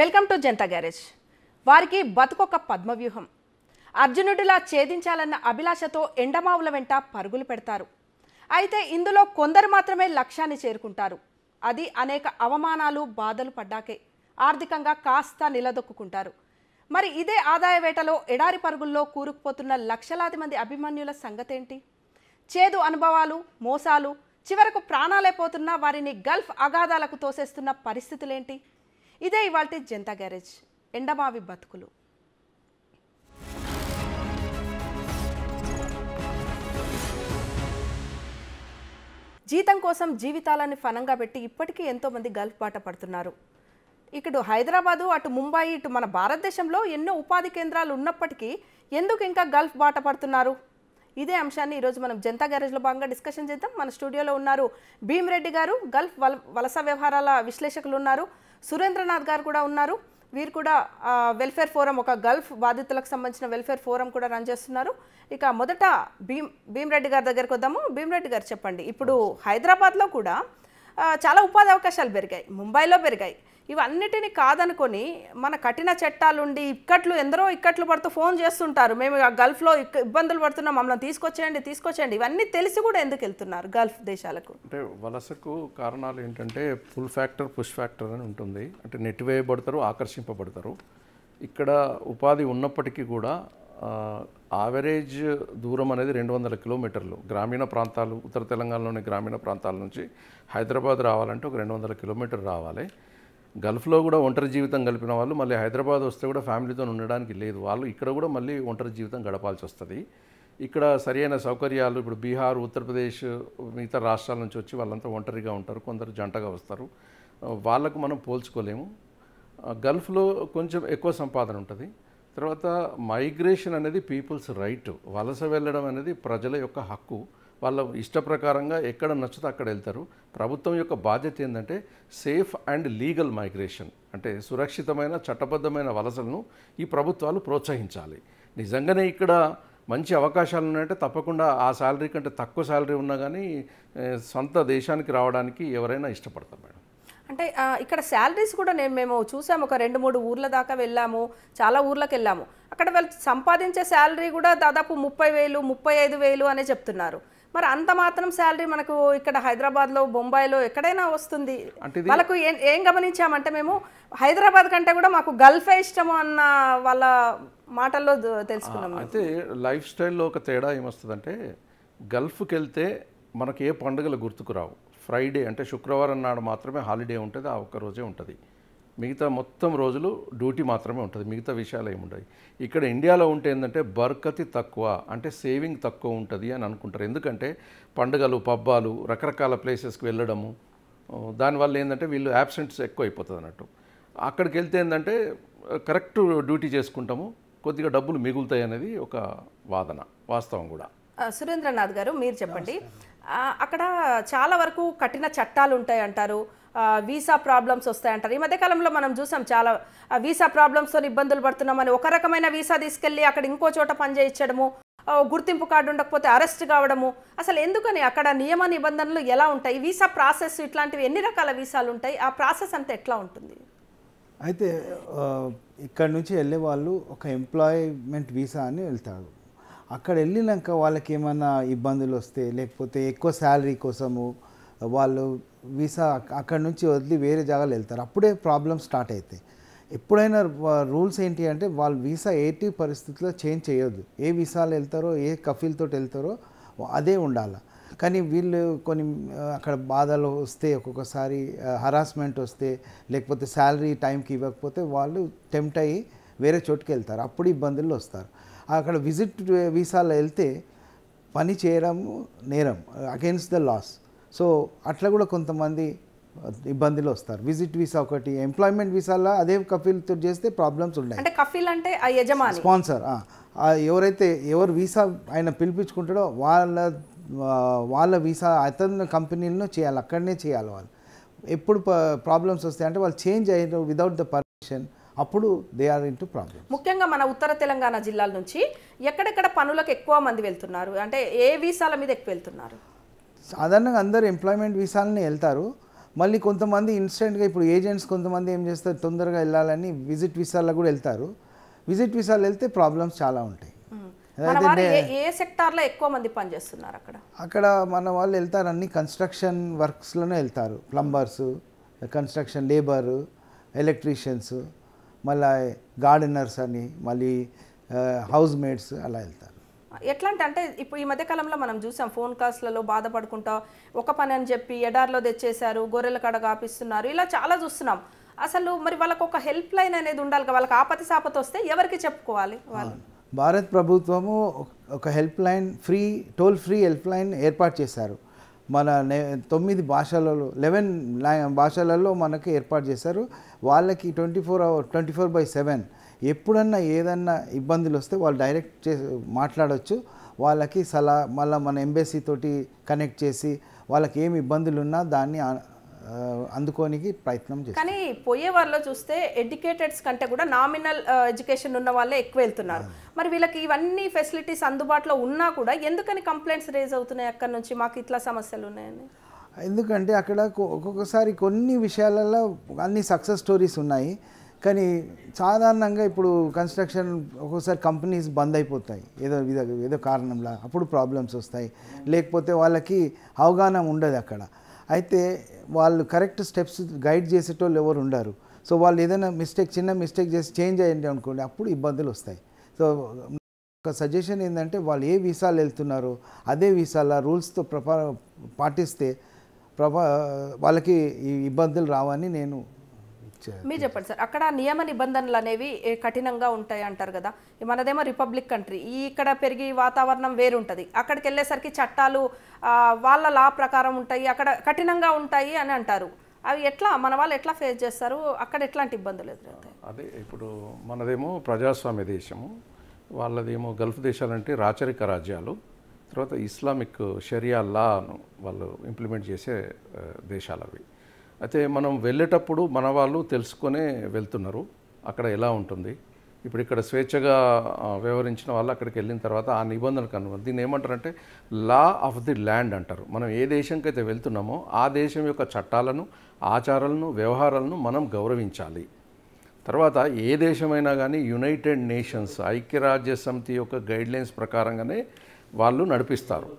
Welcome to Janata garage వారికి బతుకొక పద్మవ్యూహం అర్జునుడిలా ఛేదించాలన్న అభిలాషతో ఎండమావుల వెంట పరుగులు పెడతారు అయితే ఇందులో కొందరు మాత్రమే లక్ష్యాన్ని చేరుకుంటారు అది అనేక అవమానాలు బాధలు పడ్డాకే ఆర్థికంగా కాస్త నిలదొక్కుంటారు మరి ఇదే ఆదాయ వేటలో ఎడారి పరుగుల్లో కూరుకుపోతున్న లక్షలాది మంది అభిమన్యుల సంగతేంటి చేదు అనుభవాలు మోసాలు చివరకు ప్రాణాలైపోతున్న వారిని గల్ఫ్ అగాధాలకు తోసేస్తున్న పరిస్థితులేంటి ఇదే ఇవాళ జనతా గ్యారేజ్ ఎండబావి బతుకులు జీతం కోసం జీవితాలను ఫనంగా పెట్టి ఇప్పటికీ ఎంతోమంది గల్ఫ్ బాట పడుతున్నారు ఇక్కడ హైదరాబాదు అటు ముంబై ఇటు మన భారతదేశంలో ఎన్నో ఉపాధి కేంద్రాలు ఉన్నప్పటికీ ఎందుకు ఇంకా గల్ఫ్ బాట పడుతున్నారు ఇదే అంశాన్ని ఈరోజు మనం జనతా గ్యారేజ్లో భాగంగా డిస్కషన్ చేద్దాం మన స్టూడియోలో ఉన్నారు భీమిరెడ్డి గారు గల్ఫ్ వలస వ్యవహారాల విశ్లేషకులు ఉన్నారు సురేంద్రనాథ్ గారు కూడా ఉన్నారు వీరు కూడా వెల్ఫేర్ ఫోరం ఒక గల్ఫ్ బాధితులకు సంబంధించిన వెల్ఫేర్ ఫోరం కూడా రన్ చేస్తున్నారు ఇక మొదట భీమ్ భీమరెడ్డి గారి దగ్గరకు వద్దాము భీమరెడ్డి గారు చెప్పండి ఇప్పుడు హైదరాబాద్లో కూడా చాలా ఉపాధి అవకాశాలు పెరిగాయి ముంబైలో పెరిగాయి ఇవన్నిటిని కాదనుకొని మన కఠిన చట్టాలుండి ఇక్కట్లు ఎందరో ఇక్కట్లు పడుతూ ఫోన్ చేస్తుంటారు మేము గల్ఫ్లో ఇక్క ఇబ్బందులు పడుతున్నాం మమ్మల్ని తీసుకొచ్చేయండి తీసుకొచ్చేయండి ఇవన్నీ తెలిసి కూడా ఎందుకు వెళ్తున్నారు గల్ఫ్ దేశాలకు అంటే వలసకు కారణాలు ఏంటంటే ఫుల్ ఫ్యాక్టర్ పుష్ ఫ్యాక్టర్ అని ఉంటుంది అంటే నెట్టివేయబడతారు ఆకర్షింపబడతారు ఇక్కడ ఉపాధి ఉన్నప్పటికీ కూడా ఆవరేజ్ దూరం అనేది రెండు వందల కిలోమీటర్లు గ్రామీణ ప్రాంతాలు ఉత్తర తెలంగాణలోని గ్రామీణ ప్రాంతాల నుంచి హైదరాబాద్ రావాలంటే ఒక రెండు వందల కిలోమీటర్ రావాలి గల్ఫ్లో కూడా ఒంటరి జీవితం గడిపిన వాళ్ళు మళ్ళీ హైదరాబాద్ వస్తే కూడా ఫ్యామిలీతో ఉండడానికి లేదు వాళ్ళు ఇక్కడ కూడా మళ్ళీ ఒంటరి జీవితం గడపాల్సి వస్తుంది ఇక్కడ సరైన సౌకర్యాలు ఇప్పుడు బీహార్ ఉత్తరప్రదేశ్ మిగతా రాష్ట్రాల నుంచి వచ్చి వాళ్ళంతా ఒంటరిగా ఉంటారు కొందరు జంటగా వస్తారు వాళ్ళకు మనం పోల్చుకోలేము గల్ఫ్లో కొంచెం ఎక్కువ సంపాదన ఉంటుంది తర్వాత మైగ్రేషన్ అనేది పీపుల్స్ రైట్ వలస వెళ్ళడం అనేది ప్రజల యొక్క హక్కు వాళ్ళ ఇష్టప్రకారంగా ఎక్కడ నచ్చితే అక్కడ వెళ్తారు ప్రభుత్వం యొక్క బాధ్యత ఏంటంటే సేఫ్ అండ్ లీగల్ మైగ్రేషన్ అంటే సురక్షితమైన చట్టబద్ధమైన వలసలను ఈ ప్రభుత్వాలు ప్రోత్సహించాలి నిజంగానే ఇక్కడ మంచి అవకాశాలు ఉన్నాయంటే తప్పకుండా ఆ శాలరీ కంటే తక్కువ శాలరీ ఉన్నా కానీ సొంత దేశానికి రావడానికి ఎవరైనా ఇష్టపడతారు మేడం అంటే ఇక్కడ శాలరీస్ కూడా నేను మేము చూసాము ఒక రెండు మూడు ఊర్ల దాకా వెళ్ళాము చాలా ఊర్లకు వెళ్ళాము అక్కడ వాళ్ళు సంపాదించే శాలరీ కూడా దాదాపు ముప్పై వేలు ముప్పై ఐదు వేలు అనే చెప్తున్నారు మరి అంత మాత్రం శాలరీ మనకు ఇక్కడ హైదరాబాద్లో బొంబాయిలో ఎక్కడైనా వస్తుంది వాళ్ళకు ఏం ఏం గమనించామంటే మేము హైదరాబాద్ కంటే కూడా మాకు గల్ఫే ఇష్టము అన్న వాళ్ళ మాటల్లో తెలుసుకున్నాం అయితే లైఫ్ స్టైల్లో ఒక తేడా ఏమొస్తుందంటే గల్ఫ్కి వెళ్తే మనకు ఏ పండుగలు గుర్తుకురావు ఫ్రైడే అంటే శుక్రవారం నాడు మాత్రమే హాలిడే ఉంటుంది ఆ ఒక్క రోజే ఉంటుంది మిగతా మొత్తం రోజులు డ్యూటీ మాత్రమే ఉంటుంది మిగతా విషయాలు ఉండవు ఇక్కడ ఇండియాలో ఉంటే ఏంటంటే బర్కతి తక్కువ అంటే సేవింగ్ తక్కువ ఉంటుంది అని అనుకుంటారు ఎందుకంటే పండుగలు పబ్బాలు రకరకాల ప్లేసెస్కి వెళ్ళడము దానివల్ల ఏంటంటే వీళ్ళు యాబ్సెంట్స్ ఎక్కువ అయిపోతుంది అన్నట్టు అక్కడికి వెళ్తే ఏంటంటే కరెక్ట్ డ్యూటీ చేసుకుంటాము కొద్దిగా డబ్బులు మిగులుతాయి అనేది ఒక వాదన వాస్తవం కూడా సురేంద్రనాథ్ గారు మీరు చెప్పండి అక్కడ చాలా వరకు కఠిన చట్టాలు ఉంటాయి అంటారు వీసా ప్రాబ్లమ్స్ వస్తాయంటారు ఈ మధ్యకాలంలో మనం చూసాం చాలా వీసా ప్రాబ్లమ్స్తో ఇబ్బందులు పడుతున్నామని ఒక రకమైన వీసా తీసుకెళ్ళి అక్కడ ఇంకో చోట పనిచేయించడము గుర్తింపు కార్డు ఉండకపోతే అరెస్ట్ కావడము అసలు ఎందుకని అక్కడ నియమ నిబంధనలు ఎలా ఉంటాయి వీసా ప్రాసెస్ ఇట్లాంటివి ఎన్ని రకాల వీసాలు ఉంటాయి ఆ ప్రాసెస్ అంతా ఎట్లా ఉంటుంది అయితే ఇక్కడ నుంచి వెళ్ళే వాళ్ళు ఒక ఎంప్లాయ్మెంట్ వీసా అని వెళ్తారు అక్కడ వెళ్ళినాక వాళ్ళకి ఏమైనా ఇబ్బందులు వస్తే లేకపోతే ఎక్కువ శాలరీ కోసము వాళ్ళు వీసా అక్కడి నుంచి వదిలి వేరే జాగాలు వెళ్తారు అప్పుడే ప్రాబ్లమ్ స్టార్ట్ అవుతాయి ఎప్పుడైనా రూల్స్ ఏంటి అంటే వాళ్ళు వీసా ఏటి పరిస్థితుల్లో చేంజ్ చేయొద్దు ఏ వీసాలు వెళ్తారో ఏ కఫీల్తో వెళ్తారో అదే ఉండాలి కానీ వీళ్ళు కొన్ని అక్కడ బాధలు వస్తే ఒక్కొక్కసారి హరాస్మెంట్ వస్తే లేకపోతే శాలరీ టైంకి ఇవ్వకపోతే వాళ్ళు టెంప్ట్ అయ్యి వేరే చోటుకి వెళ్తారు అప్పుడు ఇబ్బందుల్లో వస్తారు అక్కడ విజిట్ వీసాలు వెళ్తే పని చేయడం నేరం అగెన్స్ట్ ద లాస్ సో అట్లా కూడా కొంతమంది ఇబ్బందులు వస్తారు విజిట్ వీసా ఒకటి ఎంప్లాయ్మెంట్ వీసాలో అదే కఫీల్తో చేస్తే ప్రాబ్లమ్స్ ఉన్నాయి అంటే కఫీల్ అంటే యజమాని స్పాన్సర్ ఎవరైతే ఎవరు వీసా ఆయన పిలిపించుకుంటాడో వాళ్ళ వాళ్ళ వీసా అతని కంపెనీలను చేయాలి అక్కడనే చేయాలి వాళ్ళు ఎప్పుడు ప్రాబ్లమ్స్ వస్తాయి అంటే వాళ్ళు చేంజ్ అయ్యారు వితౌట్ ద పర్మిషన్ అప్పుడు they are into problem ముఖ్యంగా మన ఉత్తర తెలంగాణ జిల్లాల నుంచి ఎక్కడెక్కడ పనులకు ఎక్కువ మంది వెళ్తున్నారు అంటే ఏ వీసాల మీద ఎక్కువ వెళ్తున్నారు సాధారణంగా అందరూ ఎంప్లాయ్మెంట్ వీసాలని వెళ్తారు మళ్ళీ కొంతమంది ఇన్స్టెంట్గా ఇప్పుడు ఏజెంట్స్ కొంతమంది ఏం చేస్తారు తొందరగా వెళ్ళాలని విజిట్ వీసాల్లో కూడా వెళ్తారు విజిట్ వీసాలు వెళ్తే ప్రాబ్లమ్స్ చాలా ఉంటాయి ఏ సెక్టార్లో ఎక్కువ మంది పనిచేస్తున్నారు అక్కడ అక్కడ మన వాళ్ళు వెళ్తారు అన్ని కన్స్ట్రక్షన్ వర్క్స్లోనే వెళ్తారు ప్లంబర్సు కన్స్ట్రక్షన్ లేబరు ఎలక్ట్రీషియన్స్ మళ్ళీ గార్డెనర్స్ అని మళ్ళీ హౌస్ మేట్స్ అలా వెళ్తారు ఎట్లా అంటే ఇప్పుడు ఈ మధ్యకాలంలో మనం చూసాం ఫోన్ కాల్స్లలో బాధపడుకుంటా ఒక పని అని చెప్పి ఎడార్లో తెచ్చేశారు గొర్రెల కడ కాపిస్తున్నారు ఇలా చాలా చూస్తున్నాం అసలు మరి వాళ్ళకు ఒక హెల్ప్ లైన్ అనేది ఉండాలి వాళ్ళకి ఆపతి సాపతి వస్తే ఎవరికి చెప్పుకోవాలి భారత్ ప్రభుత్వము ఒక helpline free toll free helpline ఏర్పాటు చేశారు మన తొమ్మిది భాషలలో లెవెన్ భాషలలో మనకి ఏర్పాటు చేశారు వాళ్ళకి twenty four hour twenty four by seven ఎప్పుడన్నా ఏదన్నా ఇబ్బందులు వస్తే వాళ్ళు డైరెక్ట్ చే మాట్లాడవచ్చు వాళ్ళకి సలా మళ్ళీ మన ఎంబెసీ తోటి కనెక్ట్ చేసి వాళ్ళకి ఏమి ఇబ్బందులు ఉన్నా దాన్ని అందుకోనికి ప్రయత్నం చేస్తాం కానీ పోయే వారిలో చూస్తే ఎడ్యుకేటెడ్స్ కంటే కూడా నామినల్ ఎడ్యుకేషన్ ఉన్న వాళ్ళే ఎక్కువ వెళ్తున్నారు మరి వీళ్ళకి ఇవన్నీ ఫెసిలిటీస్ అందుబాటులో ఉన్నా కూడా ఎందుకని కంప్లైంట్స్ రేజ్ అవుతున్నాయి అక్కడ నుంచి మాకు ఇట్లా సమస్యలు ఉన్నాయని ఎందుకంటే అక్కడ ఒక్కొక్కసారి కొన్ని విషయాలలో అన్ని సక్సెస్ స్టోరీస్ ఉన్నాయి కానీ సాధారణంగా ఇప్పుడు కన్స్ట్రక్షన్ ఒక్కోసారి కంపెనీస్ బంద్ అయిపోతాయి ఏదో ఏదో కారణంలా అప్పుడు ప్రాబ్లమ్స్ వస్తాయి లేకపోతే వాళ్ళకి అవగాహన ఉండదు అక్కడ అయితే వాళ్ళు కరెక్ట్ స్టెప్స్ గైడ్ చేసేటోళ్ళు ఎవరు ఉండరు సో వాళ్ళు ఏదైనా మిస్టేక్ చిన్న మిస్టేక్ చేసి చేంజ్ అయ్యండి అనుకోండి అప్పుడు ఇబ్బందులు వస్తాయి సో ఒక సజెషన్ ఏంటంటే వాళ్ళు ఏ వీసాలు వెళ్తున్నారో అదే వీసాల రూల్స్తో ప్రపా పాటిస్తే ప్రభా వాళ్ళకి ఈ ఇబ్బందులు రావని నేను మీరు చెప్పండి సార్ అక్కడ నియమ నిబంధనలు అనేవి కఠినంగా ఉంటాయి అంటారు కదా మనదేమో రిపబ్లిక్ కంట్రీ ఈ ఇక్కడ పెరిగి వాతావరణం వేరుంటుంది అక్కడికి వెళ్ళేసరికి చట్టాలు వాళ్ళ లా ప్రకారం ఉంటాయి అక్కడ కఠినంగా ఉంటాయి అని అంటారు అవి ఎట్లా మన వాళ్ళు ఎట్లా ఫేస్ చేస్తారు అక్కడ ఎట్లాంటి ఇబ్బందులు ఎదురవుతాయి అదే ఇప్పుడు మనదేమో ప్రజాస్వామ్య దేశము వాళ్ళదేమో గల్ఫ్ దేశాలంటే రాచరిక రాజ్యాలు తర్వాత ఇస్లామిక్ షరియా లాను వాళ్ళు ఇంప్లిమెంట్ చేసే దేశాలు అవి అయితే మనం వెళ్ళేటప్పుడు మన వాళ్ళు తెలుసుకునే వెళ్తున్నారు అక్కడ ఎలా ఉంటుంది ఇప్పుడు ఇక్కడ స్వేచ్ఛగా వ్యవహరించిన వాళ్ళు అక్కడికి వెళ్ళిన తర్వాత ఆ నిబంధనలు కనుగొని దీన్ని ఏమంటారంటే లా ఆఫ్ ది ల్యాండ్ అంటారు మనం ఏ దేశంకి అయితే వెళ్తున్నామో ఆ దేశం యొక్క చట్టాలను ఆచారాలను వ్యవహారాలను మనం గౌరవించాలి తర్వాత ఏ దేశమైనా కానీ యునైటెడ్ నేషన్స్ ఐక్యరాజ్య సమితి యొక్క గైడ్లైన్స్ ప్రకారంగానే వాళ్ళు నడిపిస్తారు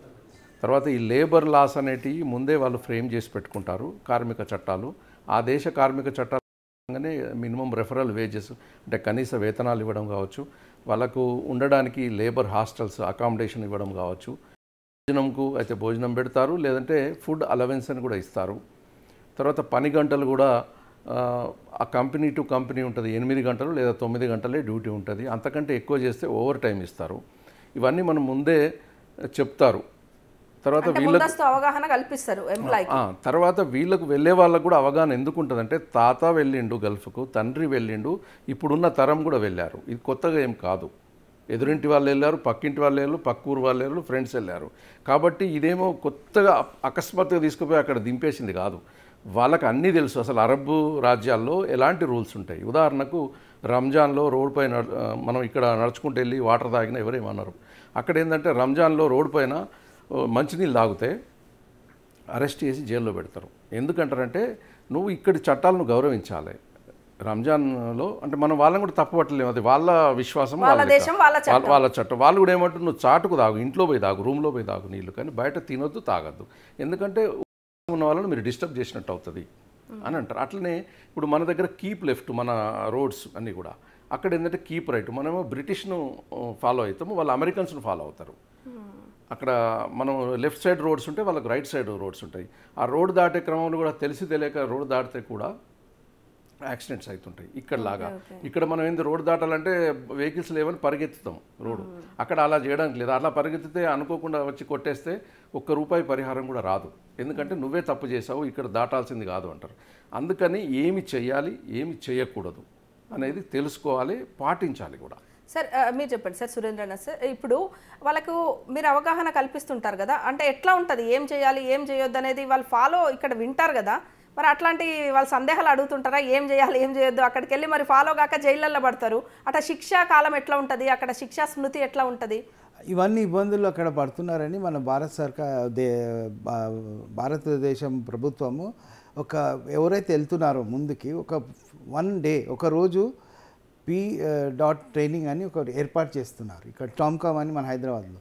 తర్వాత ఈ లేబర్ లాస్ అనేటివి ముందే వాళ్ళు ఫ్రేమ్ చేసి పెట్టుకుంటారు కార్మిక చట్టాలు ఆ దేశ కార్మిక చట్టాలనే మినిమం రెఫరల్ వేజెస్ అంటే కనీస వేతనాలు ఇవ్వడం కావచ్చు వాళ్ళకు ఉండడానికి లేబర్ హాస్టల్స్ అకామిడేషన్ ఇవ్వడం కావచ్చు భోజనంకు అయితే భోజనం పెడతారు లేదంటే ఫుడ్ అలవెన్స్ అని కూడా ఇస్తారు తర్వాత పని గంటలు కూడా ఆ కంపెనీ టు కంపెనీ ఉంటుంది ఎనిమిది గంటలు లేదా తొమ్మిది గంటలే డ్యూటీ ఉంటుంది అంతకంటే ఎక్కువ చేస్తే ఓవర్ టైం ఇస్తారు ఇవన్నీ మనం ముందే చెప్తారు తర్వాత వీళ్ళకు అవగాహన కల్పిస్తారు తర్వాత వీళ్ళకు వెళ్ళే వాళ్ళకు కూడా అవగాహన ఎందుకు ఉంటుందంటే తాత వెళ్ళిండు గల్ఫ్కు తండ్రి వెళ్ళిండు ఇప్పుడున్న తరం కూడా వెళ్ళారు ఇది కొత్తగా ఏం కాదు ఎదురింటి వాళ్ళు వెళ్ళారు పక్కింటి వాళ్ళు వెళ్ళారు పక్కూరు వాళ్ళు వెళ్ళారు ఫ్రెండ్స్ వెళ్ళారు కాబట్టి ఇదేమో కొత్తగా అకస్మాత్తుగా తీసుకుపోయి అక్కడ దింపేసింది కాదు వాళ్ళకి అన్నీ తెలుసు అసలు అరబ్ రాజ్యాల్లో ఎలాంటి రూల్స్ ఉంటాయి ఉదాహరణకు రంజాన్లో పైన మనం ఇక్కడ నడుచుకుంటూ వెళ్ళి వాటర్ తాగిన ఎవరేమన్నారు అక్కడ ఏంటంటే రంజాన్లో రోడ్డుపైన మంచినీళ్ళు తాగితే అరెస్ట్ చేసి జైల్లో పెడతారు ఎందుకంటారంటే నువ్వు ఇక్కడి చట్టాలను గౌరవించాలి రంజాన్లో అంటే మనం వాళ్ళని కూడా తప్పబట్టలేము అది వాళ్ళ విశ్వాసం వాళ్ళ వాళ్ళ చట్టం వాళ్ళు కూడా ఏమంటారు నువ్వు చాటుకు తాగు ఇంట్లో పోయి తాగు రూమ్లో పోయి తాగు నీళ్ళు కానీ బయట తినొద్దు తాగద్దు ఎందుకంటే ఉన్న వాళ్ళని మీరు డిస్టర్బ్ చేసినట్టు అవుతుంది అని అంటారు అట్లనే ఇప్పుడు మన దగ్గర కీప్ లెఫ్ట్ మన రోడ్స్ అన్నీ కూడా అక్కడ ఏంటంటే కీప్ రైట్ మనమేమో బ్రిటిష్ను ఫాలో అవుతాము వాళ్ళు అమెరికన్స్ను ఫాలో అవుతారు అక్కడ మనం లెఫ్ట్ సైడ్ రోడ్స్ ఉంటాయి వాళ్ళకు రైట్ సైడ్ రోడ్స్ ఉంటాయి ఆ రోడ్ దాటే క్రమంలో కూడా తెలిసి తెలియక రోడ్ దాటితే కూడా యాక్సిడెంట్స్ అవుతుంటాయి ఇక్కడ లాగా ఇక్కడ మనం ఏంది రోడ్ దాటాలంటే వెహికల్స్ లేవని పరిగెత్తుతాం రోడ్డు అక్కడ అలా చేయడానికి లేదు అలా పరిగెత్తితే అనుకోకుండా వచ్చి కొట్టేస్తే ఒక్క రూపాయి పరిహారం కూడా రాదు ఎందుకంటే నువ్వే తప్పు చేసావు ఇక్కడ దాటాల్సింది కాదు అంటారు అందుకని ఏమి చేయాలి ఏమి చేయకూడదు అనేది తెలుసుకోవాలి పాటించాలి కూడా సార్ మీరు చెప్పండి సార్ సురేంద్రన్న సార్ ఇప్పుడు వాళ్ళకు మీరు అవగాహన కల్పిస్తుంటారు కదా అంటే ఎట్లా ఉంటుంది ఏం చేయాలి ఏం చేయొద్దు అనేది వాళ్ళు ఫాలో ఇక్కడ వింటారు కదా మరి అట్లాంటి వాళ్ళు సందేహాలు అడుగుతుంటారా ఏం చేయాలి ఏం చేయొద్దు అక్కడికి వెళ్ళి మరి ఫాలో కాక జైళ్ళల్లో పడతారు అట్లా శిక్షా కాలం ఎట్లా ఉంటుంది అక్కడ శిక్షా స్మృతి ఎట్లా ఉంటుంది ఇవన్నీ ఇబ్బందులు అక్కడ పడుతున్నారని మన భారత సర్కార్ దే భారతదేశం ప్రభుత్వము ఒక ఎవరైతే వెళ్తున్నారో ముందుకి ఒక వన్ డే ఒక రోజు పి డాట్ ట్రైనింగ్ అని ఒక ఏర్పాటు చేస్తున్నారు ఇక్కడ టామ్కామ్ అని మన హైదరాబాద్లో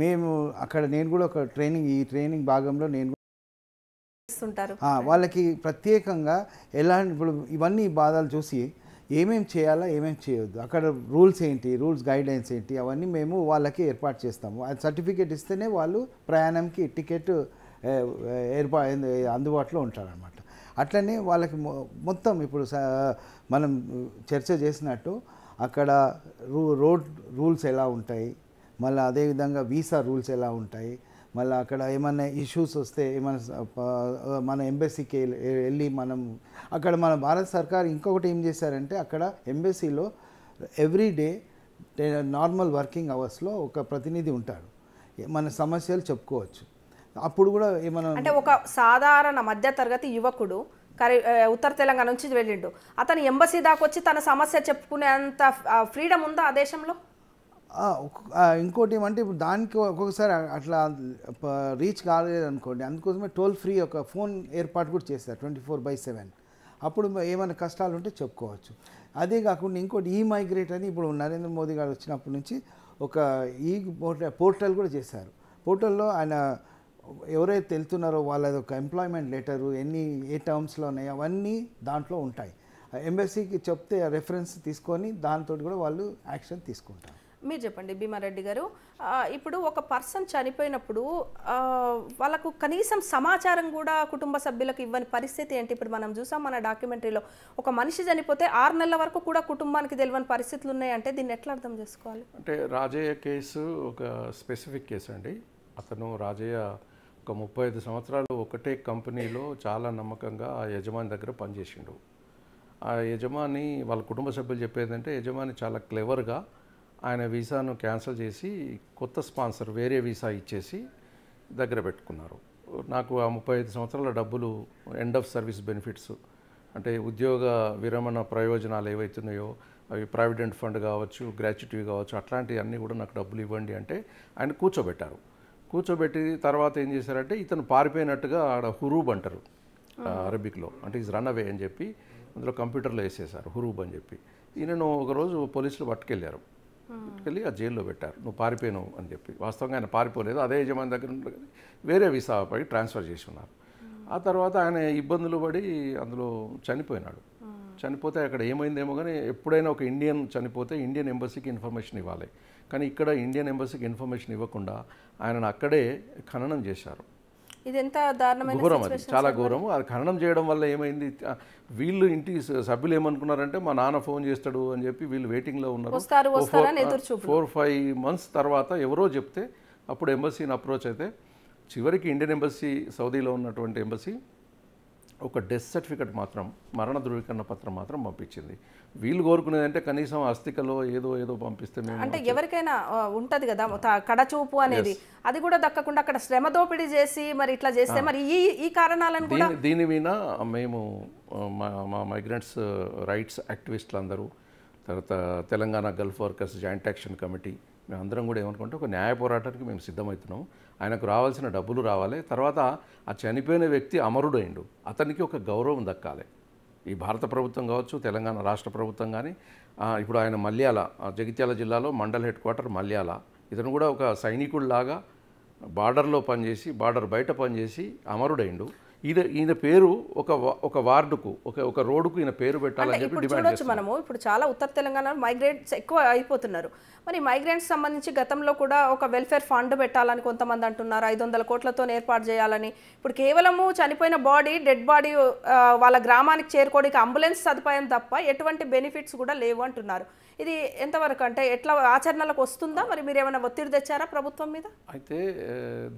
మేము అక్కడ నేను కూడా ఒక ట్రైనింగ్ ఈ ట్రైనింగ్ భాగంలో నేను వాళ్ళకి ప్రత్యేకంగా ఎలా ఇప్పుడు ఇవన్నీ బాధలు చూసి ఏమేమి చేయాలా ఏమేమి చేయొద్దు అక్కడ రూల్స్ ఏంటి రూల్స్ గైడ్లైన్స్ ఏంటి అవన్నీ మేము వాళ్ళకి ఏర్పాటు చేస్తాము అది సర్టిఫికేట్ ఇస్తేనే వాళ్ళు ప్రయాణంకి టికెట్ uh, uh, ఏర్పా అందుబాటులో ఉంటారనమాట అట్లనే వాళ్ళకి మొత్తం ఇప్పుడు మనం చర్చ చేసినట్టు అక్కడ రూ రోడ్ రూల్స్ ఎలా ఉంటాయి మళ్ళీ అదేవిధంగా వీసా రూల్స్ ఎలా ఉంటాయి మళ్ళీ అక్కడ ఏమైనా ఇష్యూస్ వస్తే ఏమైనా మన ఎంబెసీకి వెళ్ళి మనం అక్కడ మన భారత సర్కార్ ఇంకొకటి ఏం చేశారంటే అక్కడ ఎంబెసీలో ఎవ్రీ డే నార్మల్ వర్కింగ్ అవర్స్లో ఒక ప్రతినిధి ఉంటాడు మన సమస్యలు చెప్పుకోవచ్చు అప్పుడు కూడా ఏమైనా అంటే ఒక సాధారణ మధ్య తరగతి యువకుడు కరీ ఉత్తర తెలంగాణ నుంచి వెళ్ళిండు అతను ఎంబసీ దాకా వచ్చి తన సమస్య చెప్పుకునేంత ఫ్రీడమ్ ఉందా ఆ దేశంలో ఇంకోటి ఏమంటే ఇప్పుడు దానికి ఒక్కొక్కసారి అట్లా రీచ్ కాలేదు అనుకోండి అందుకోసమే టోల్ ఫ్రీ ఒక ఫోన్ ఏర్పాటు కూడా చేస్తారు ట్వంటీ ఫోర్ బై సెవెన్ అప్పుడు ఏమైనా కష్టాలు ఉంటే చెప్పుకోవచ్చు అదే కాకుండా ఇంకోటి ఈ మైగ్రేట్ అని ఇప్పుడు నరేంద్ర మోదీ గారు వచ్చినప్పటి నుంచి ఒక ఈ పోర్టల్ కూడా చేశారు పోర్టల్లో ఆయన ఎవరైతే వెళ్తున్నారో వాళ్ళది ఒక ఎంప్లాయ్మెంట్ లెటరు ఎన్ని ఏ టర్మ్స్లో ఉన్నాయి అవన్నీ దాంట్లో ఉంటాయి ఎంబసీకి చెప్తే రెఫరెన్స్ తీసుకొని దాంతో కూడా వాళ్ళు యాక్షన్ తీసుకుంటారు మీరు చెప్పండి భీమారెడ్డి గారు ఇప్పుడు ఒక పర్సన్ చనిపోయినప్పుడు వాళ్ళకు కనీసం సమాచారం కూడా కుటుంబ సభ్యులకు ఇవ్వని పరిస్థితి ఏంటి ఇప్పుడు మనం చూసాం మన డాక్యుమెంటరీలో ఒక మనిషి చనిపోతే ఆరు నెలల వరకు కూడా కుటుంబానికి తెలియని పరిస్థితులు ఉన్నాయంటే దీన్ని ఎట్లా అర్థం చేసుకోవాలి అంటే రాజయ్య కేసు ఒక స్పెసిఫిక్ కేసు అండి అతను రాజయ్య ఒక ముప్పై ఐదు సంవత్సరాలు ఒకటే కంపెనీలో చాలా నమ్మకంగా ఆ యజమాని దగ్గర పనిచేసిండు ఆ యజమాని వాళ్ళ కుటుంబ సభ్యులు చెప్పేదంటే యజమాని చాలా క్లెవర్గా ఆయన వీసాను క్యాన్సిల్ చేసి కొత్త స్పాన్సర్ వేరే వీసా ఇచ్చేసి దగ్గర పెట్టుకున్నారు నాకు ఆ ముప్పై ఐదు సంవత్సరాల డబ్బులు ఎండ్ ఆఫ్ సర్వీస్ బెనిఫిట్స్ అంటే ఉద్యోగ విరమణ ప్రయోజనాలు ఏవైతున్నాయో అవి ప్రావిడెంట్ ఫండ్ కావచ్చు గ్రాచ్యుటీ కావచ్చు అట్లాంటివి అన్నీ కూడా నాకు డబ్బులు ఇవ్వండి అంటే ఆయన కూర్చోబెట్టారు కూర్చోబెట్టి తర్వాత ఏం చేశారంటే ఇతను పారిపోయినట్టుగా ఆడ హురూబ్ అంటారు అరబిక్లో అంటే ఈజ్ రన్ అవే అని చెప్పి అందులో కంప్యూటర్లో వేసేసారు హురూబ్ అని చెప్పి ఈయనను ఒకరోజు పోలీసులు పట్టుకెళ్ళారు పట్టుకెళ్ళి ఆ జైల్లో పెట్టారు నువ్వు పారిపోయినావు అని చెప్పి వాస్తవంగా ఆయన పారిపోలేదు అదే యజమాని దగ్గర వేరే విసా పడి ట్రాన్స్ఫర్ చేసి ఉన్నారు ఆ తర్వాత ఆయన ఇబ్బందులు పడి అందులో చనిపోయినాడు చనిపోతే అక్కడ ఏమైందేమో కానీ ఎప్పుడైనా ఒక ఇండియన్ చనిపోతే ఇండియన్ ఎంబసీకి ఇన్ఫర్మేషన్ ఇవ్వాలి కానీ ఇక్కడ ఇండియన్ ఎంబసీకి ఇన్ఫర్మేషన్ ఇవ్వకుండా ఆయనను అక్కడే ఖననం చేశారు ఘోరం అది చాలా ఘోరము అది ఖననం చేయడం వల్ల ఏమైంది వీళ్ళు ఇంటి సభ్యులు ఏమనుకున్నారంటే మా నాన్న ఫోన్ చేస్తాడు అని చెప్పి వీళ్ళు వెయిటింగ్లో ఉన్నారు ఫోర్ ఫైవ్ మంత్స్ తర్వాత ఎవరో చెప్తే అప్పుడు ఎంబసీని అప్రోచ్ అయితే చివరికి ఇండియన్ ఎంబసీ సౌదీలో ఉన్నటువంటి ఎంబసీ ఒక డెత్ సర్టిఫికెట్ మాత్రం మరణ ధృవీకరణ పత్రం మాత్రం పంపించింది వీళ్ళు అంటే కనీసం అస్థికలో ఏదో ఏదో పంపిస్తే మేము అంటే ఎవరికైనా ఉంటుంది కదా కడచూపు అనేది అది కూడా దక్కకుండా అక్కడ శ్రమ దోపిడీ చేసి మరి ఇట్లా చేస్తే మరి ఈ ఈ కారణాలను దీని మీద మేము మా మైగ్రెంట్స్ రైట్స్ యాక్టివిస్టులు అందరూ తర్వాత Telangana Gulf workers joint action committee మేము అందరం కూడా ఏమనుకుంటే ఒక న్యాయ పోరాటానికి మేము సిద్ధమవుతున్నాం ఆయనకు రావాల్సిన డబ్బులు రావాలి తర్వాత ఆ చనిపోయిన వ్యక్తి అమరుడైండు అతనికి ఒక గౌరవం దక్కాలి ఈ భారత ప్రభుత్వం కావచ్చు తెలంగాణ రాష్ట్ర ప్రభుత్వం కానీ ఇప్పుడు ఆయన మల్యాల జగిత్యాల జిల్లాలో మండల్ హెడ్ క్వార్టర్ మల్యాల ఇతను కూడా ఒక సైనికుడిలాగా బార్డర్లో పనిచేసి బార్డర్ బయట పనిచేసి అమరుడైండు ఈయన ఈయన పేరు ఒక ఒక వార్డుకు ఒక ఒక రోడ్డుకు ఈయన పేరు పెట్టాలని చెప్పి డిమాండ్ మనము ఇప్పుడు చాలా ఉత్తర తెలంగాణ మైగ్రేట్స్ ఎక్కువ అయిపోతున్నారు మరి మైగ్రేట్స్ సంబంధించి గతంలో కూడా ఒక వెల్ఫేర్ ఫండ్ పెట్టాలని కొంతమంది అంటున్నారు ఐదు వందల కోట్లతో ఏర్పాటు చేయాలని ఇప్పుడు కేవలము చనిపోయిన బాడీ డెడ్ బాడీ వాళ్ళ గ్రామానికి చేరుకోవడానికి అంబులెన్స్ సదుపాయం తప్ప ఎటువంటి బెనిఫిట్స్ కూడా లేవు అంటున్నారు ఇది ఎంతవరకు అంటే ఎట్లా ఆచరణలకు వస్తుందా మరి మీరు ఏమైనా ఒత్తిడి తెచ్చారా ప్రభుత్వం మీద అయితే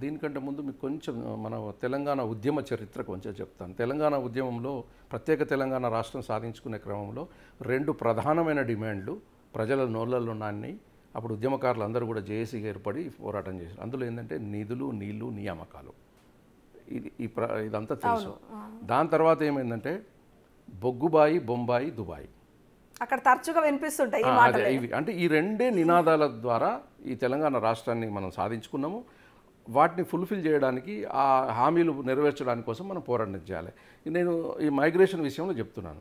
దీనికంటే ముందు మీకు కొంచెం మన తెలంగాణ ఉద్యమ చరిత్ర కొంచెం చెప్తాను తెలంగాణ ఉద్యమంలో ప్రత్యేక తెలంగాణ రాష్ట్రం సాధించుకునే క్రమంలో రెండు ప్రధానమైన డిమాండ్లు ప్రజల నోళ్ళల్లో నాన్ని అప్పుడు ఉద్యమకారులు అందరూ కూడా జేఏసీగా ఏర్పడి పోరాటం చేశారు అందులో ఏంటంటే నిధులు నీళ్లు నియామకాలు ఇది ఈ ప్ర ఇదంతా తెలుసు దాని తర్వాత ఏమైందంటే బొగ్గుబాయి బొంబాయి దుబాయ్ అక్కడ తరచుగా వినిపిస్తుంటాయి ఇవి అంటే ఈ రెండే నినాదాల ద్వారా ఈ తెలంగాణ రాష్ట్రాన్ని మనం సాధించుకున్నాము వాటిని ఫుల్ఫిల్ చేయడానికి ఆ హామీలు నెరవేర్చడానికి కోసం మనం పోరాటం చేయాలి నేను ఈ మైగ్రేషన్ విషయంలో చెప్తున్నాను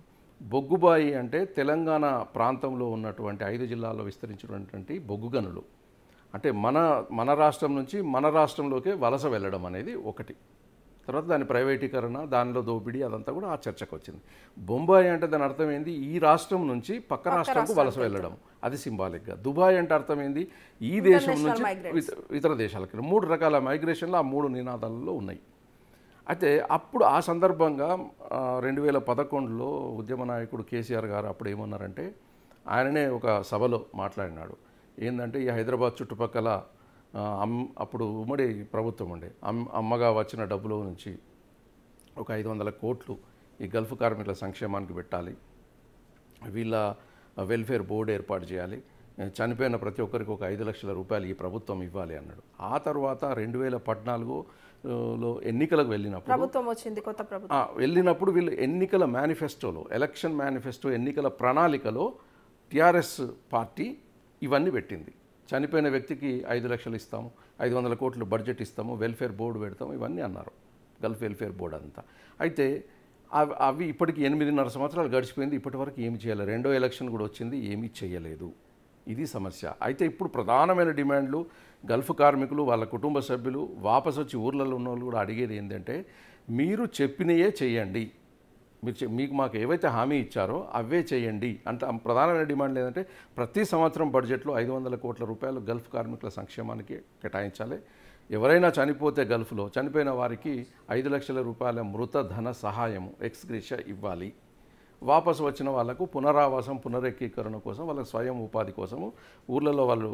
బొగ్గుబాయి అంటే తెలంగాణ ప్రాంతంలో ఉన్నటువంటి ఐదు జిల్లాల్లో విస్తరించినటువంటి బొగ్గుగనులు అంటే మన మన రాష్ట్రం నుంచి మన రాష్ట్రంలోకే వలస వెళ్ళడం అనేది ఒకటి తర్వాత దాని ప్రైవేటీకరణ దానిలో దోపిడీ అదంతా కూడా ఆ చర్చకు వచ్చింది బొంబాయి అంటే దాని అర్థం ఏంది ఈ రాష్ట్రం నుంచి పక్క రాష్ట్రంకు వలస వెళ్ళడం అది సింబాలిక్గా దుబాయ్ అంటే అర్థం ఏంది ఈ దేశం నుంచి ఇతర దేశాలకి మూడు రకాల మైగ్రేషన్లు ఆ మూడు నినాదాలలో ఉన్నాయి అయితే అప్పుడు ఆ సందర్భంగా రెండు వేల పదకొండులో ఉద్యమ నాయకుడు కేసీఆర్ గారు అప్పుడు ఏమన్నారంటే ఆయననే ఒక సభలో మాట్లాడినాడు ఏంటంటే ఈ హైదరాబాద్ చుట్టుపక్కల అప్పుడు ఉమ్మడి ప్రభుత్వం ఉండే అమ్మగా వచ్చిన డబ్బులో నుంచి ఒక ఐదు వందల కోట్లు ఈ గల్ఫ్ కార్మికుల సంక్షేమానికి పెట్టాలి వీళ్ళ వెల్ఫేర్ బోర్డు ఏర్పాటు చేయాలి చనిపోయిన ప్రతి ఒక్కరికి ఒక ఐదు లక్షల రూపాయలు ఈ ప్రభుత్వం ఇవ్వాలి అన్నాడు ఆ తర్వాత రెండు వేల పద్నాలుగులో ఎన్నికలకు వెళ్ళినప్పుడు ప్రభుత్వం వచ్చింది కొత్త ప్రభుత్వం వెళ్ళినప్పుడు వీళ్ళు ఎన్నికల మేనిఫెస్టోలో ఎలక్షన్ మేనిఫెస్టో ఎన్నికల ప్రణాళికలో టిఆర్ఎస్ పార్టీ ఇవన్నీ పెట్టింది చనిపోయిన వ్యక్తికి ఐదు లక్షలు ఇస్తాము ఐదు వందల కోట్లు బడ్జెట్ ఇస్తాము వెల్ఫేర్ బోర్డు పెడతాము ఇవన్నీ అన్నారు గల్ఫ్ వెల్ఫేర్ బోర్డు అంతా అయితే అవి అవి ఇప్పటికి ఎనిమిదిన్నర సంవత్సరాలు గడిచిపోయింది ఇప్పటి వరకు ఏమి చేయాలి రెండో ఎలక్షన్ కూడా వచ్చింది ఏమీ చేయలేదు ఇది సమస్య అయితే ఇప్పుడు ప్రధానమైన డిమాండ్లు గల్ఫ్ కార్మికులు వాళ్ళ కుటుంబ సభ్యులు వాపసు వచ్చి ఊర్లలో ఉన్న వాళ్ళు కూడా అడిగేది ఏంటంటే మీరు చెప్పినయే చేయండి మీరు మీకు మాకు ఏవైతే హామీ ఇచ్చారో అవే చేయండి అంటే ప్రధానమైన డిమాండ్ లేదంటే ప్రతి సంవత్సరం బడ్జెట్లో ఐదు వందల కోట్ల రూపాయలు గల్ఫ్ కార్మికుల సంక్షేమానికి కేటాయించాలి ఎవరైనా చనిపోతే గల్ఫ్లో చనిపోయిన వారికి ఐదు లక్షల రూపాయల మృతధన సహాయము ఎక్స్గ్రేష ఇవ్వాలి వాపసు వచ్చిన వాళ్లకు పునరావాసం పునరెక్కీకరణ కోసం వాళ్ళ స్వయం ఉపాధి కోసము ఊర్లలో వాళ్ళు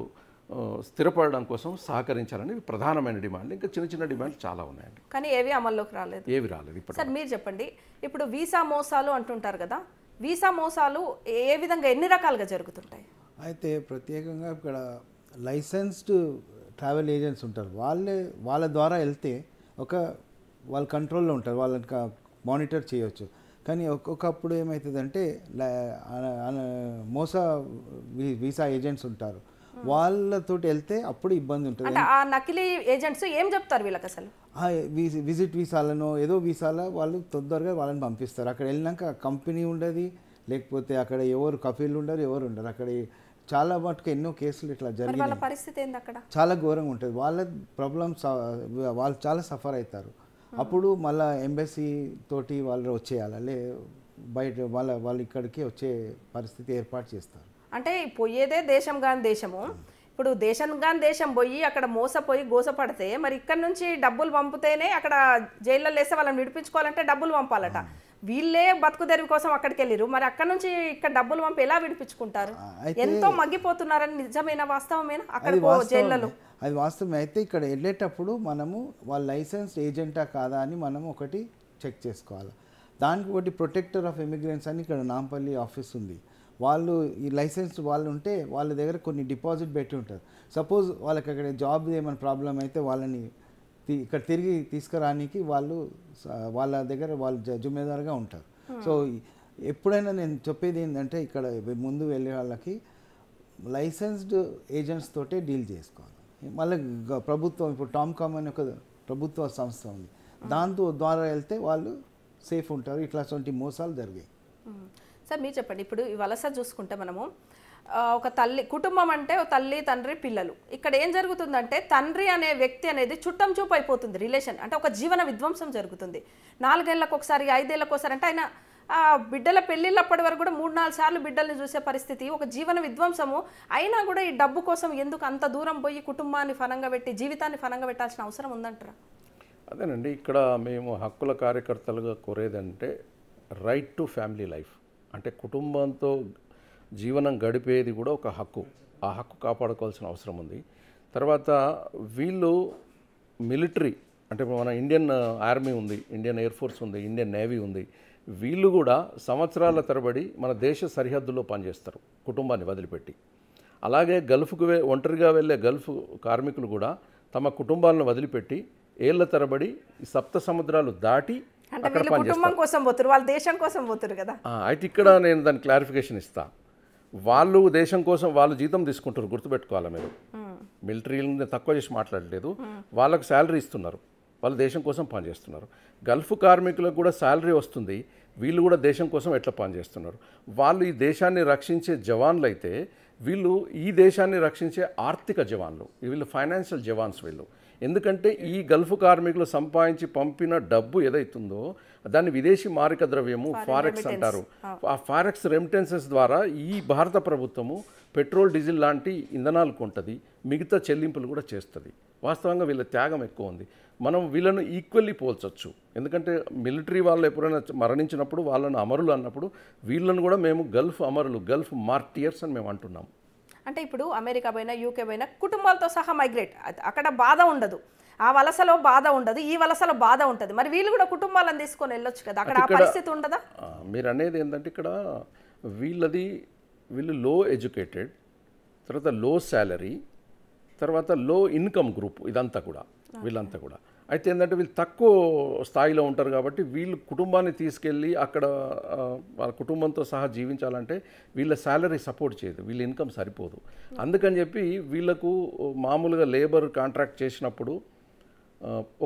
స్థిరపడడం కోసం సహకరించాలని ప్రధానమైన డిమాండ్ ఇంకా చిన్న చిన్న డిమాండ్ చాలా ఉన్నాయండి కానీ ఏవి అమల్లోకి రాలేదు ఏవి రాలేదు ఇప్పుడు సార్ మీరు చెప్పండి ఇప్పుడు వీసా మోసాలు అంటుంటారు కదా వీసా మోసాలు ఏ విధంగా ఎన్ని రకాలుగా జరుగుతుంటాయి అయితే ప్రత్యేకంగా ఇక్కడ లైసెన్స్డ్ ట్రావెల్ ఏజెంట్స్ ఉంటారు వాళ్ళే వాళ్ళ ద్వారా వెళ్తే ఒక వాళ్ళ కంట్రోల్లో ఉంటారు వాళ్ళని మానిటర్ చేయవచ్చు కానీ ఒక్కొక్కప్పుడు ఏమవుతుందంటే మోసా వీసా ఏజెంట్స్ ఉంటారు వాళ్ళతోటి వెళ్తే అప్పుడు ఇబ్బంది ఉంటుంది ఆ నకిలీ ఏజెంట్స్ ఏం చెప్తారు వీళ్ళకి అసలు విజిట్ వీసాలను ఏదో వీసాల వాళ్ళు తొందరగా వాళ్ళని పంపిస్తారు అక్కడ వెళ్ళినాక కంపెనీ ఉండదు లేకపోతే అక్కడ ఎవరు కఫీలు ఉండరు ఎవరు ఉండరు అక్కడ చాలా మటుకు ఎన్నో కేసులు ఇట్లా జరిగినాయి పరిస్థితి ఏంది అక్కడ చాలా ఘోరంగా ఉంటుంది వాళ్ళ ప్రాబ్లమ్స్ వాళ్ళు చాలా సఫర్ అవుతారు అప్పుడు మళ్ళీ ఎంబసీ తోటి వాళ్ళు వచ్చేయాలి లే బయట వాళ్ళ వాళ్ళు ఇక్కడికి వచ్చే పరిస్థితి ఏర్పాటు చేస్తారు అంటే పోయేదే దేశం కాని దేశము ఇప్పుడు దేశం కాని దేశం పోయి అక్కడ మోసపోయి గోసపడితే మరి ఇక్కడ నుంచి డబ్బులు పంపితేనే అక్కడ జైల్లో లేస్తే వాళ్ళని విడిపించుకోవాలంటే డబ్బులు పంపాలట వీళ్ళే బతుకుదెరువు కోసం అక్కడికి వెళ్ళారు మరి అక్కడ నుంచి ఇక్కడ డబ్బులు పంపి ఎలా విడిపించుకుంటారు ఎంతో మగ్గిపోతున్నారని నిజమైన వాస్తవమేనా అక్కడ జైళ్ళలో అది వాస్తవమే అయితే ఇక్కడ వెళ్ళేటప్పుడు మనము వాళ్ళ లైసెన్స్ ఏజెంటా కాదా అని మనం ఒకటి చెక్ చేసుకోవాలి దానికి ఒకటి ప్రొటెక్టర్ ఆఫ్ ఇమిగ్రెంట్స్ అని ఇక్కడ నాంపల్లి ఆఫీస్ ఉంది వాళ్ళు ఈ లైసెన్స్ వాళ్ళు ఉంటే వాళ్ళ దగ్గర కొన్ని డిపాజిట్ పెట్టి ఉంటారు సపోజ్ వాళ్ళకి అక్కడ జాబ్ ఏమైనా ప్రాబ్లం అయితే వాళ్ళని ఇక్కడ తిరిగి తీసుకురానికి వాళ్ళు వాళ్ళ దగ్గర వాళ్ళు జుమ్మేదారుగా ఉంటారు hmm. సో ఎప్పుడైనా నేను చెప్పేది ఏంటంటే ఇక్కడ ముందు వెళ్ళే వాళ్ళకి లైసెన్స్డ్ ఏజెంట్స్ తోటే డీల్ చేసుకోవాలి మళ్ళీ ప్రభుత్వం ఇప్పుడు టామ్ కామ్ అనే ఒక ప్రభుత్వ సంస్థ ఉంది hmm. దాంతో ద్వారా వెళ్తే వాళ్ళు సేఫ్ ఉంటారు ఇట్లాంటి మోసాలు జరిగాయి hmm. సార్ మీరు చెప్పండి ఇప్పుడు ఈ వలస చూసుకుంటే మనము ఒక తల్లి కుటుంబం అంటే తల్లి తండ్రి పిల్లలు ఇక్కడ ఏం జరుగుతుందంటే తండ్రి అనే వ్యక్తి అనేది చుట్టం చూపు అయిపోతుంది రిలేషన్ అంటే ఒక జీవన విధ్వంసం జరుగుతుంది నాలుగేళ్ళకు ఒకసారి ఐదేళ్లకు ఒకసారి అంటే ఆయన ఆ బిడ్డల పెళ్ళిళ్ళప్పటి వరకు కూడా మూడు నాలుగు సార్లు బిడ్డల్ని చూసే పరిస్థితి ఒక జీవన విధ్వంసము అయినా కూడా ఈ డబ్బు కోసం ఎందుకు అంత దూరం పోయి కుటుంబాన్ని ఫనంగా పెట్టి జీవితాన్ని ఫనంగా పెట్టాల్సిన అవసరం ఉందంటారా అదేనండి ఇక్కడ మేము హక్కుల కార్యకర్తలుగా కోరేదంటే రైట్ టు ఫ్యామిలీ లైఫ్ అంటే కుటుంబంతో జీవనం గడిపేది కూడా ఒక హక్కు ఆ హక్కు కాపాడుకోవాల్సిన అవసరం ఉంది తర్వాత వీళ్ళు మిలిటరీ అంటే మన ఇండియన్ ఆర్మీ ఉంది ఇండియన్ ఎయిర్ ఫోర్స్ ఉంది ఇండియన్ నేవీ ఉంది వీళ్ళు కూడా సంవత్సరాల తరబడి మన దేశ సరిహద్దుల్లో పనిచేస్తారు కుటుంబాన్ని వదిలిపెట్టి అలాగే గల్ఫ్కు వే ఒంటరిగా వెళ్ళే గల్ఫ్ కార్మికులు కూడా తమ కుటుంబాలను వదిలిపెట్టి ఏళ్ల తరబడి సప్త సముద్రాలు దాటి అంటే వీళ్ళు కుటుంబం కోసం పోతురు వాళ్ళు దేశం కోసం పోతురు కదా అయితే ఇక్కడ నేను దాని క్లారిఫికేషన్ ఇస్తా వాళ్ళు దేశం కోసం వాళ్ళు జీతం తీసుకుంటారు గుర్తుపెట్టుకోవాలి మీరు మిలిటరీ తక్కువ చేసి మాట్లాడలేదు వాళ్ళకు శాలరీ ఇస్తున్నారు వాళ్ళు దేశం కోసం పనిచేస్తున్నారు గల్ఫ్ కార్మికులకు కూడా శాలరీ వస్తుంది వీళ్ళు కూడా దేశం కోసం ఎట్లా పనిచేస్తున్నారు వాళ్ళు ఈ దేశాన్ని రక్షించే జవాన్లు అయితే వీళ్ళు ఈ దేశాన్ని రక్షించే ఆర్థిక జవాన్లు వీళ్ళు ఫైనాన్షియల్ జవాన్స్ వీళ్ళు ఎందుకంటే ఈ గల్ఫ్ కార్మికులు సంపాదించి పంపిన డబ్బు ఏదైతుందో దాన్ని విదేశీ మారిక ద్రవ్యము ఫారెక్స్ అంటారు ఆ ఫారెక్స్ రెమిటెన్సెస్ ద్వారా ఈ భారత ప్రభుత్వము పెట్రోల్ డీజిల్ లాంటి ఇంధనాలు కొంటుంది మిగతా చెల్లింపులు కూడా చేస్తుంది వాస్తవంగా వీళ్ళ త్యాగం ఎక్కువ ఉంది మనం వీళ్ళను ఈక్వల్లీ పోల్చవచ్చు ఎందుకంటే మిలిటరీ వాళ్ళు ఎప్పుడైనా మరణించినప్పుడు వాళ్ళను అమరులు అన్నప్పుడు వీళ్ళను కూడా మేము గల్ఫ్ అమరులు గల్ఫ్ మార్టియర్స్ అని మేము అంటున్నాం అంటే ఇప్పుడు అమెరికా పోయినా యూకే పోయినా కుటుంబాలతో సహా మైగ్రేట్ అక్కడ బాధ ఉండదు ఆ వలసలో బాధ ఉండదు ఈ వలసలో బాధ ఉంటుంది మరి వీళ్ళు కూడా కుటుంబాలను తీసుకొని వెళ్ళొచ్చు కదా అక్కడ ఆ పరిస్థితి ఉండదా మీరు అనేది ఏంటంటే ఇక్కడ వీళ్ళది వీళ్ళు లో ఎడ్యుకేటెడ్ తర్వాత లో శాలరీ తర్వాత లో ఇన్కమ్ గ్రూప్ ఇదంతా కూడా వీళ్ళంతా కూడా అయితే ఏంటంటే వీళ్ళు తక్కువ స్థాయిలో ఉంటారు కాబట్టి వీళ్ళు కుటుంబాన్ని తీసుకెళ్ళి అక్కడ వాళ్ళ కుటుంబంతో సహా జీవించాలంటే వీళ్ళ శాలరీ సపోర్ట్ చేయదు వీళ్ళ ఇన్కమ్ సరిపోదు అందుకని చెప్పి వీళ్ళకు మామూలుగా లేబర్ కాంట్రాక్ట్ చేసినప్పుడు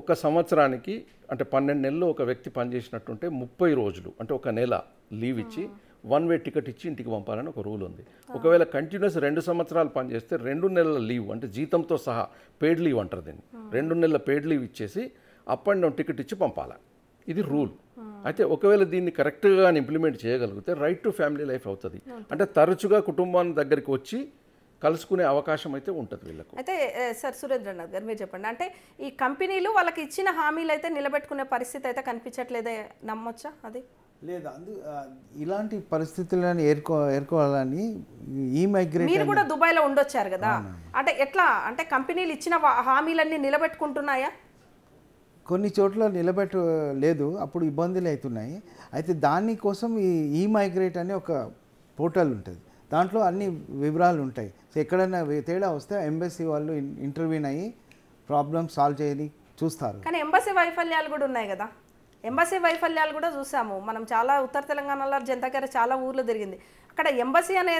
ఒక సంవత్సరానికి అంటే పన్నెండు నెలలు ఒక వ్యక్తి పనిచేసినట్టుంటే ముప్పై రోజులు అంటే ఒక నెల లీవ్ ఇచ్చి వన్ వే టికెట్ ఇచ్చి ఇంటికి పంపాలని ఒక రూల్ ఉంది ఒకవేళ కంటిన్యూస్ రెండు సంవత్సరాలు పనిచేస్తే రెండు నెలల లీవ్ అంటే జీతంతో సహా పేడ్ లీవ్ అంటారు దీన్ని రెండు నెలల పేడ్ లీవ్ ఇచ్చేసి అప్ అండ్ డౌన్ టికెట్ ఇచ్చి పంపాలి ఇది రూల్ అయితే ఒకవేళ దీన్ని కరెక్ట్గా ఇంప్లిమెంట్ చేయగలిగితే రైట్ టు ఫ్యామిలీ లైఫ్ అవుతుంది అంటే తరచుగా కుటుంబాన్ని దగ్గరికి వచ్చి కలుసుకునే అవకాశం అయితే ఉంటుంది వీళ్ళకు అయితే సార్ సురేంద్రనాథ్ గారు మీరు చెప్పండి అంటే ఈ కంపెనీలు వాళ్ళకి ఇచ్చిన హామీలు అయితే నిలబెట్టుకునే పరిస్థితి అయితే కనిపించట్లేదే నమ్మొచ్చా అది లేదా అందు ఇలాంటి పరిస్థితులను ఏర్కో ఏర్కోవాలని ఈ మైగ్రేట్ మీరు కూడా దుబాయ్లో ఉండొచ్చారు కదా అంటే ఎట్లా అంటే కంపెనీలు ఇచ్చిన హామీలన్నీ నిలబెట్టుకుంటున్నాయా కొన్ని చోట్ల నిలబెట్టు లేదు అప్పుడు ఇబ్బందులు అవుతున్నాయి అయితే దానికోసం ఈ ఈ మైగ్రేట్ అనే ఒక పోర్టల్ ఉంటుంది దాంట్లో అన్ని వివరాలు ఉంటాయి సో ఎక్కడైనా తేడా వస్తే ఎంబసీ వాళ్ళు ఇంటర్వ్యూ అయ్యి ప్రాబ్లమ్ సాల్వ్ చేయని చూస్తారు కానీ ఎంబసీ వైఫల్యాలు కూడా ఉన్నాయి కదా ఎంబసీ వైఫల్యాలు కూడా చూసాము మనం చాలా ఉత్తర తెలంగాణలో జనతాకర చాలా ఊర్లు తిరిగింది అక్కడ ఎంబసీ అనే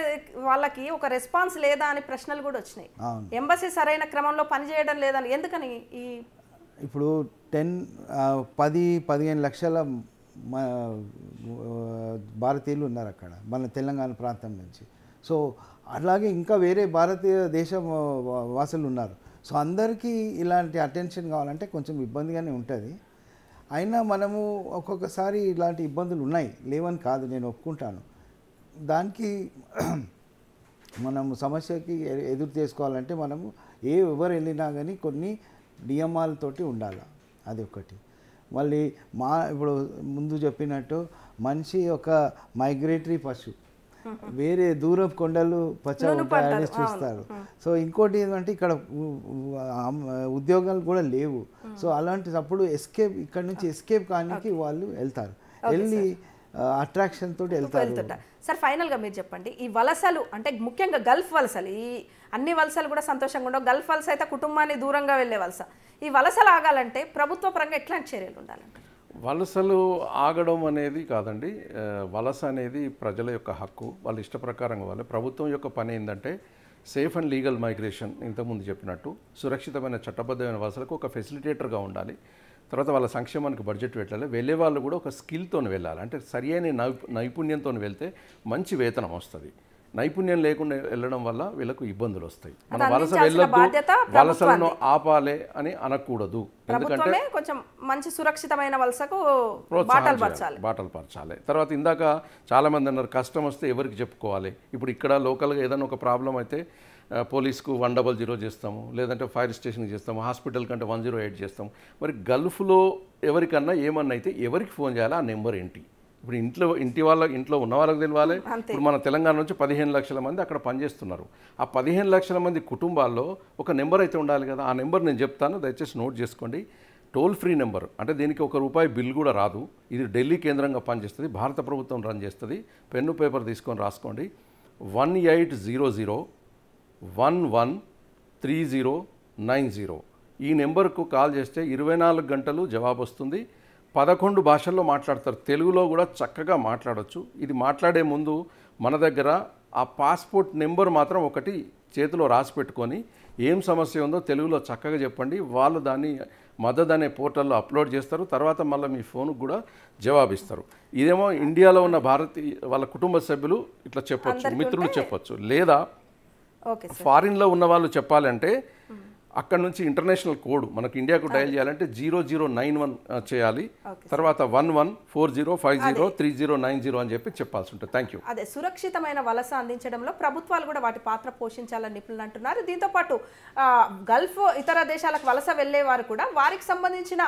వాళ్ళకి ఒక రెస్పాన్స్ లేదా అని ప్రశ్నలు కూడా వచ్చినాయి ఎంబసీ సరైన క్రమంలో పనిచేయడం లేదని ఎందుకని ఈ ఇప్పుడు టెన్ పది పదిహేను లక్షల భారతీయులు ఉన్నారు అక్కడ మన తెలంగాణ ప్రాంతం నుంచి సో అలాగే ఇంకా వేరే భారతీయ దేశ వాసులు ఉన్నారు సో అందరికీ ఇలాంటి అటెన్షన్ కావాలంటే కొంచెం ఇబ్బందిగానే ఉంటుంది అయినా మనము ఒక్కొక్కసారి ఇలాంటి ఇబ్బందులు ఉన్నాయి లేవని కాదు నేను ఒప్పుకుంటాను దానికి మనము సమస్యకి ఎదురు చేసుకోవాలంటే మనము ఏ ఎవరు వెళ్ళినా కానీ కొన్ని నియమాలతోటి ఉండాలి అది ఒకటి మళ్ళీ మా ఇప్పుడు ముందు చెప్పినట్టు మనిషి ఒక మైగ్రేటరీ పశువు వేరే దూరం కొండలు పచ్చని చూస్తారు సో ఇంకోటి ఏంటంటే ఇక్కడ ఉద్యోగాలు కూడా లేవు సో అప్పుడు ఎస్కేప్ ఇక్కడ నుంచి ఎస్కేప్ కానీ వాళ్ళు వెళ్తారు వెళ్ళి అట్రాక్షన్ తోటి వెళ్తారు సార్ ఫైనల్గా మీరు చెప్పండి ఈ వలసలు అంటే ముఖ్యంగా గల్ఫ్ వలసలు ఈ అన్ని వలసలు కూడా సంతోషంగా ఉండవు గల్ఫ్ వలస అయితే కుటుంబాన్ని దూరంగా వెళ్ళే వలస ఈ వలసలు ఆగాలంటే ప్రభుత్వ పరంగా ఎట్లాంటి చర్యలు ఉండాలంటారు వలసలు ఆగడం అనేది కాదండి వలస అనేది ప్రజల యొక్క హక్కు వాళ్ళ ఇష్ట ప్రకారంగా వాళ్ళు ప్రభుత్వం యొక్క పని ఏంటంటే సేఫ్ అండ్ లీగల్ మైగ్రేషన్ ఇంతకుముందు చెప్పినట్టు సురక్షితమైన చట్టబద్ధమైన వలసలకు ఒక ఫెసిలిటేటర్గా ఉండాలి తర్వాత వాళ్ళ సంక్షేమానికి బడ్జెట్ పెట్టాలి వెళ్ళే వాళ్ళు కూడా ఒక స్కిల్తో వెళ్ళాలి అంటే సరి అయిన నైపుణ్యంతో వెళ్తే మంచి వేతనం వస్తుంది నైపుణ్యం లేకుండా వెళ్ళడం వల్ల వీళ్ళకు ఇబ్బందులు వస్తాయి మన వలస వెళ్ళదు వలసలను ఆపాలి అని అనకూడదు ఎందుకంటే కొంచెం మంచి సురక్షితమైన వలసకు బాటలు పరచాలి బాటలు పరచాలి తర్వాత ఇందాక చాలామంది అన్నారు కష్టం వస్తే ఎవరికి చెప్పుకోవాలి ఇప్పుడు ఇక్కడ లోకల్గా ఏదైనా ఒక ప్రాబ్లం అయితే పోలీస్కు వన్ డబల్ జీరో చేస్తాము లేదంటే ఫైర్ స్టేషన్కి చేస్తాము హాస్పిటల్ కంటే వన్ జీరో ఎయిట్ చేస్తాము మరి గల్ఫ్లో ఎవరికన్నా ఏమన్నా అయితే ఎవరికి ఫోన్ చేయాలి ఆ నెంబర్ ఏంటి ఇప్పుడు ఇంట్లో ఇంటి వాళ్ళ ఇంట్లో ఉన్న వాళ్ళకి తెలియాలి ఇప్పుడు మన తెలంగాణ నుంచి పదిహేను లక్షల మంది అక్కడ పనిచేస్తున్నారు ఆ పదిహేను లక్షల మంది కుటుంబాల్లో ఒక నెంబర్ అయితే ఉండాలి కదా ఆ నెంబర్ నేను చెప్తాను దయచేసి నోట్ చేసుకోండి టోల్ ఫ్రీ నెంబర్ అంటే దీనికి ఒక రూపాయి బిల్ కూడా రాదు ఇది ఢిల్లీ కేంద్రంగా పనిచేస్తుంది భారత ప్రభుత్వం రన్ చేస్తుంది పెన్ను పేపర్ తీసుకొని రాసుకోండి one eight zero zero one one three zero nine zero ఈ నెంబర్కు కాల్ చేస్తే ఇరవై నాలుగు గంటలు జవాబు వస్తుంది పదకొండు భాషల్లో మాట్లాడతారు తెలుగులో కూడా చక్కగా మాట్లాడవచ్చు ఇది మాట్లాడే ముందు మన దగ్గర ఆ పాస్పోర్ట్ నెంబర్ మాత్రం ఒకటి చేతిలో రాసి పెట్టుకొని ఏం సమస్య ఉందో తెలుగులో చక్కగా చెప్పండి వాళ్ళు దాన్ని మద్దతు అనే పోర్టల్లో అప్లోడ్ చేస్తారు తర్వాత మళ్ళీ మీ ఫోన్కు కూడా జవాబిస్తారు ఇదేమో ఇండియాలో ఉన్న భారతీయ వాళ్ళ కుటుంబ సభ్యులు ఇట్లా చెప్పొచ్చు మిత్రులు చెప్పొచ్చు లేదా ఫారిన్లో ఉన్న వాళ్ళు చెప్పాలంటే అక్కడ నుంచి ఇంటర్నేషనల్ కోడ్ మనకు ఇండియాకు డైల్ చేయాలంటే జీరో జీరో నైన్ వన్ చేయాలి తర్వాత one one four zero five zero three zero nine zero అని చెప్పి చెప్పాల్సి ఉంటుంది థ్యాంక్ యూ అదే సురక్షితమైన వలస అందించడంలో ప్రభుత్వాలు కూడా వాటి పాత్ర పోషించాలని నిపుణులు అంటున్నారు దీంతోపాటు గల్ఫ్ ఇతర దేశాలకు వలస వెళ్లే వారు కూడా వారికి సంబంధించిన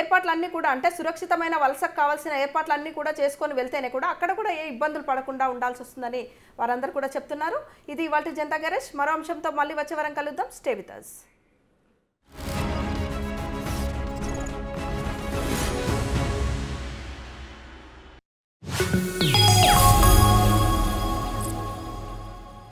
ఏర్పాట్లన్నీ కూడా అంటే సురక్షితమైన వలసకు కావాల్సిన ఏర్పాట్లన్నీ కూడా చేసుకొని వెళ్తేనే కూడా అక్కడ కూడా ఏ ఇబ్బందులు పడకుండా ఉండాల్సి వస్తుందని వారందరూ కూడా చెప్తున్నారు ఇది ఇవాళ జనతా గణేష్ మరో అంశంతో మళ్ళీ వచ్చే వరం కలుద్దాం stay with us thank you